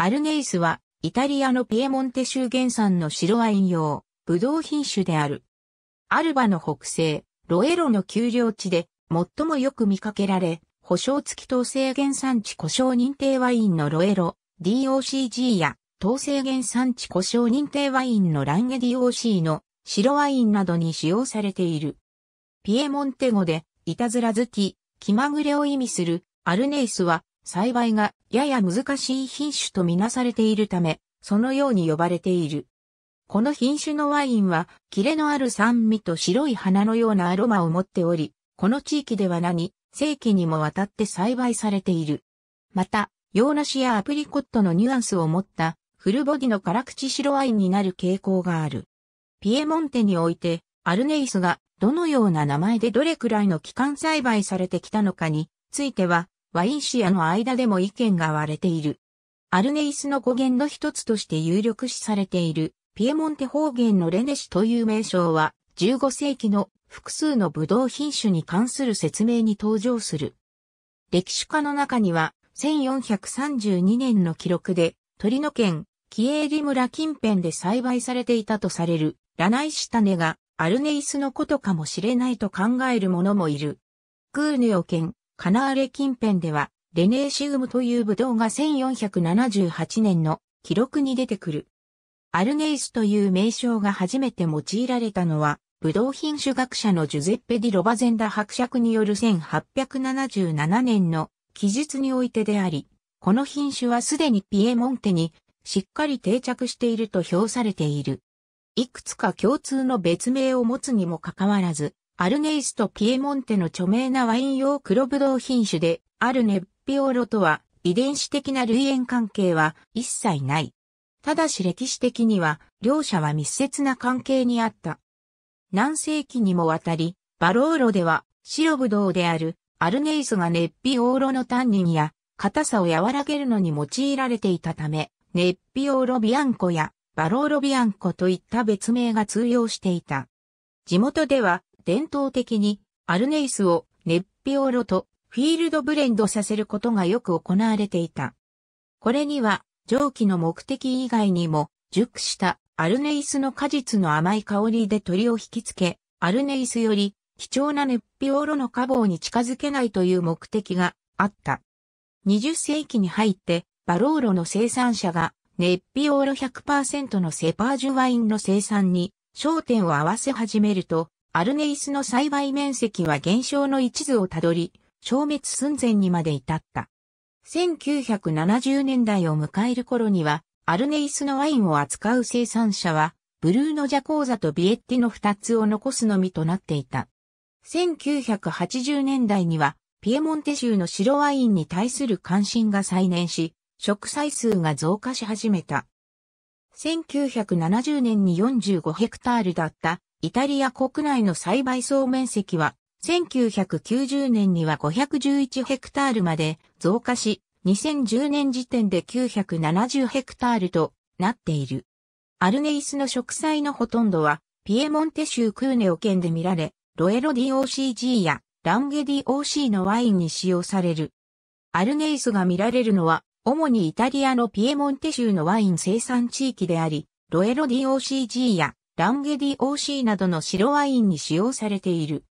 アルネイスは、イタリアのピエモンテ州原産の白ワイン用、ブドウ品種である。アルバの北西、ロエロの丘陵地で、最もよく見かけられ、保証付き統制原産地故障認定ワインのロエロ、DOCG や、統制原産地故障認定ワインのランゲ DOC の白ワインなどに使用されている。ピエモンテ語で、いたずら好き、気まぐれを意味する、アルネイスは、栽培がやや難しい品種とみなされているため、そのように呼ばれている。この品種のワインは、キレのある酸味と白い花のようなアロマを持っており、この地域では何、世紀にもわたって栽培されている。また、洋梨やアプリコットのニュアンスを持ったフルボディの辛口白ワインになる傾向がある。ピエモンテにおいて、アルネイスがどのような名前でどれくらいの期間栽培されてきたのかについては、ワインシアの間でも意見が割れている。アルネイスの語源の一つとして有力視されている、ピエモンテ方言のレネシという名称は、15世紀の複数のブドウ品種に関する説明に登場する。歴史家の中には、1432年の記録で、鳥の県、キエーリ村近辺で栽培されていたとされる、ラナイシタネが、アルネイスのことかもしれないと考える者もいる。グーネオ県、カナーレ近辺では、レネーシウムというブドウが1478年の記録に出てくる。アルネイスという名称が初めて用いられたのは、ブドウ品種学者のジュゼッペ・ディ・ロバゼンダ伯爵による1877年の記述においてであり、この品種はすでにピエモンテにしっかり定着していると評されている。いくつか共通の別名を持つにもかかわらず、アルネイスとピエモンテの著名なワイン用黒ブドウ品種で、あるネッピオロとは遺伝子的な類縁関係は一切ない。ただし歴史的には、両者は密接な関係にあった。何世紀にもわたり、バローロでは、白ブドウである、アルネイスがネッピオーロのタンニンや、硬さを和らげるのに用いられていたため、ネッピオーロビアンコや、バローロビアンコといった別名が通用していた。地元では、伝統的にアルネイスをネッピオロとフィールドブレンドさせることがよく行われていた。これには蒸気の目的以外にも熟したアルネイスの果実の甘い香りで鳥を引きつけ、アルネイスより貴重なネッピオロの花房に近づけないという目的があった。20世紀に入ってバローロの生産者がネッピオーロ100%のセパージュワインの生産に焦点を合わせ始めると、アルネイスの栽培面積は減少の一途をたどり、消滅寸前にまで至った。1970年代を迎える頃には、アルネイスのワインを扱う生産者は、ブルーノ・ジャコーザとビエッティの二つを残すのみとなっていた。1980年代には、ピエモンテ州の白ワインに対する関心が再燃し、植栽数が増加し始めた。1970年に45ヘクタールだったイタリア国内の栽培総面積は、1990年には511ヘクタールまで増加し、2010年時点で970ヘクタールとなっている。アルネイスの植栽のほとんどは、ピエモンテ州クーネオ県で見られ、ロエロ DOCG やランゲ DOC のワインに使用される。アルネイスが見られるのは、主にイタリアのピエモンテ州のワイン生産地域であり、ロエロ DOCG やランゲ DOC などの白ワインに使用されている。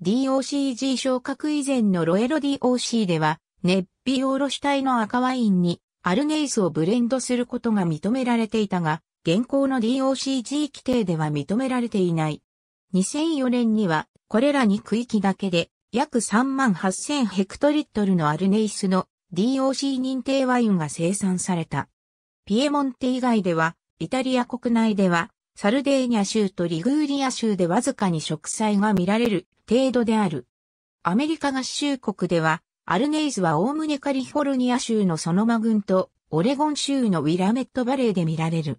DOCG 昇格以前のロエロ DOC では、熱皮おろし体の赤ワインにアルネイスをブレンドすることが認められていたが、現行の DOCG 規定では認められていない。2004年には、これらに区域だけで、約3万8000ヘクトリットルのアルネイスの DOC 認定ワインが生産された。ピエモンテ以外では、イタリア国内では、サルデーニャ州とリグーリア州でわずかに植栽が見られる程度である。アメリカ合衆国では、アルネイズはおおむねカリフォルニア州のソノマ群とオレゴン州のウィラメットバレーで見られる。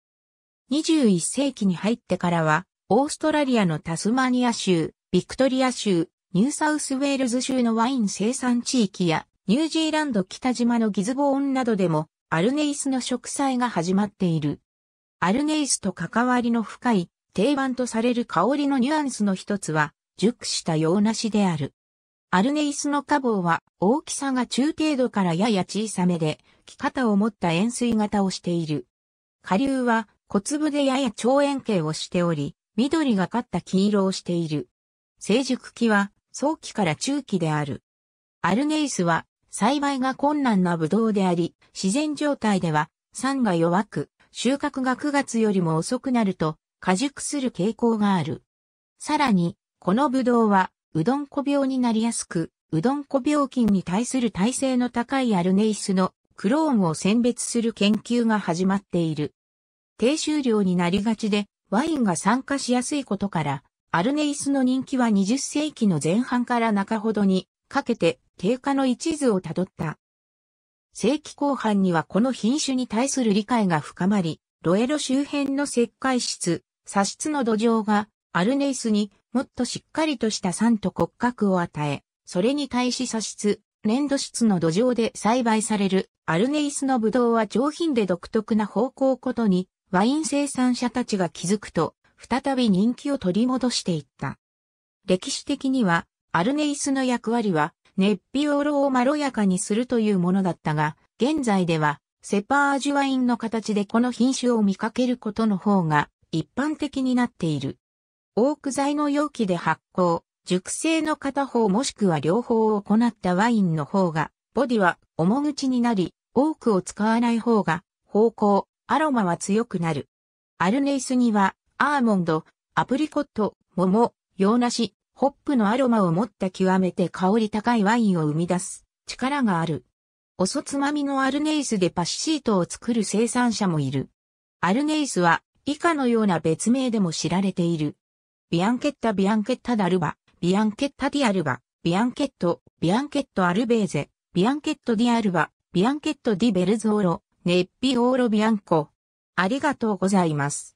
21世紀に入ってからは、オーストラリアのタスマニア州、ビクトリア州、ニューサウスウェールズ州のワイン生産地域や、ニュージーランド北島のギズボーンなどでも、アルネイスの植栽が始まっている。アルネイスと関わりの深い定番とされる香りのニュアンスの一つは、熟した洋梨である。アルネイスの花房は大きさが中程度からやや小さめで、木型を持った円錐型をしている。下流は小粒でやや長円形をしており、緑がかった黄色をしている。成熟期は早期から中期である。アルネイスは栽培が困難なブドウであり、自然状態では酸が弱く、収穫が9月よりも遅くなると、果熟する傾向がある。さらに、このブドウは、うどんこ病になりやすく、うどんこ病菌に対する耐性の高いアルネイスのクローンを選別する研究が始まっている。低収量になりがちで、ワインが酸化しやすいことから、アルネイスの人気は20世紀の前半から中ほどにかけて低下の一途をたどった。世紀後半にはこの品種に対する理解が深まり、ロエロ周辺の石灰質、砂質の土壌がアルネイスにもっとしっかりとした酸と骨格を与え、それに対し砂質、粘土質の土壌で栽培されるアルネイスのブドウは上品で独特な方向ことにワイン生産者たちが気づくと再び人気を取り戻していった。歴史的にはアルネイスの役割は熱ピオロをまろやかにするというものだったが、現在では、セパージュワインの形でこの品種を見かけることの方が一般的になっている。オーク材の容器で発酵、熟成の片方もしくは両方を行ったワインの方が、ボディは重口になり、多くを使わない方が、方向、アロマは強くなる。アルネイスには、アーモンド、アプリコット、桃、洋梨、ホップのアロマを持った極めて香り高いワインを生み出す力がある。おそつまみのアルネイスでパシシートを作る生産者もいる。アルネイスは以下のような別名でも知られている。ビアンケッタ・ビアンケッタ・ダルバ、ビアンケッタ・ディアルバ、ビアンケット、ビアンケット・アルベーゼ、ビアンケット・ディアルバ、ビアンケット・ディ・ベルゾーロ、ネッピオーロ・ビアンコ。ありがとうございます。